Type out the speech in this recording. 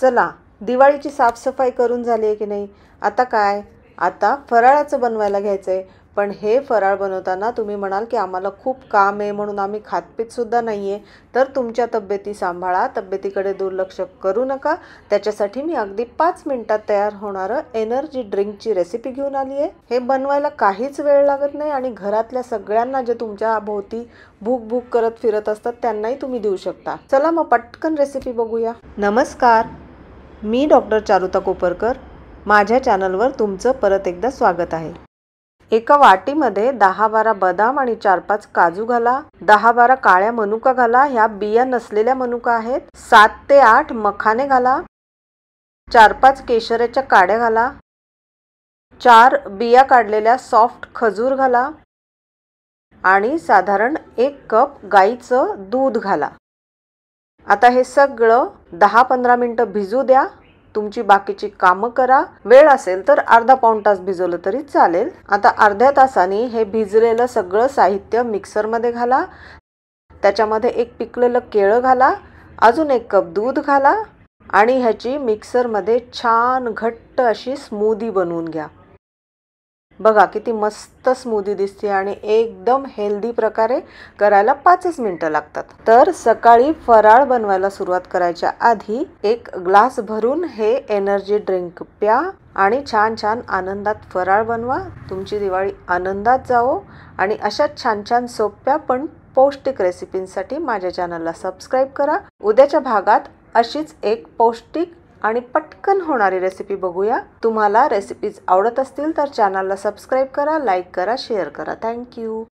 चला दिवाळीची साफसफाई करून झाली आहे की नाही आता काय आता फराळाचं बनवायला घ्यायचं आहे पण हे फराळ बनवताना तुम्ही म्हणाल की आम्हाला खूप काम आहे म्हणून आम्ही खातपीतसुद्धा नाही आहे तर तुमच्या तब्येती सांभाळा तब्येतीकडे दुर्लक्ष करू नका त्याच्यासाठी मी अगदी पाच मिनटात तयार होणारं एनर्जी ड्रिंकची रेसिपी घेऊन आली आहे हे बनवायला काहीच वेळ लागत नाही आणि घरातल्या सगळ्यांना जे तुमच्या भोवती भूक भूक करत फिरत असतात त्यांनाही तुम्ही देऊ शकता चला मग पटकन रेसिपी बघूया नमस्कार मी डॉक्टर चारुता कोपरकर माझ्या चॅनलवर तुमचं परत एकदा स्वागत आहे एका वाटीमध्ये दहा बारा बदाम आणि चार पाच काजू घाला दहा बारा काळ्या मनुका घाला ह्या बिया नसलेल्या मनुका आहेत सात ते आठ मखाने घाला चार पाच केशराच्या काड्या घाला चार बिया काढलेल्या सॉफ्ट खजूर घाला आणि साधारण एक कप गाईचं दूध घाला आता हे सगळं दहा पंधरा मिनटं भिजू द्या तुमची बाकीची कामं करा वेळ असेल तर अर्धा पाऊण तास भिजवलं तरी चालेल आता अर्ध्या तासाने हे भिजलेलं सगळं साहित्य मिक्सरमध्ये घाला त्याच्यामध्ये एक पिकलेलं केळं घाला अजून एक कप दूध घाला आणि ह्याची मिक्सरमध्ये छान घट्ट अशी स्मूदी बनवून घ्या बघा किती मस्त स्मूदी दिसते आणि एकदम हेल्दी प्रकारे करायला पाचच मिनटं लागतात तर सकाळी फराळ बनवायला सुरुवात करायच्या आधी एक ग्लास भरून हे एनर्जी ड्रिंक प्या आणि छान छान आनंदात फराळ बनवा तुमची दिवाळी आनंदात जावो आणि अशाच छान छान सोप्या पण पौष्टिक रेसिपींसाठी माझ्या चॅनलला सबस्क्राईब करा उद्याच्या भागात अशीच एक पौष्टिक आणि पटकन होणारी रेसिपी बघूया तुम्हाला रेसिपीज आवडत असतील तर चॅनलला सबस्क्राईब करा लाईक करा शेअर करा थँक्यू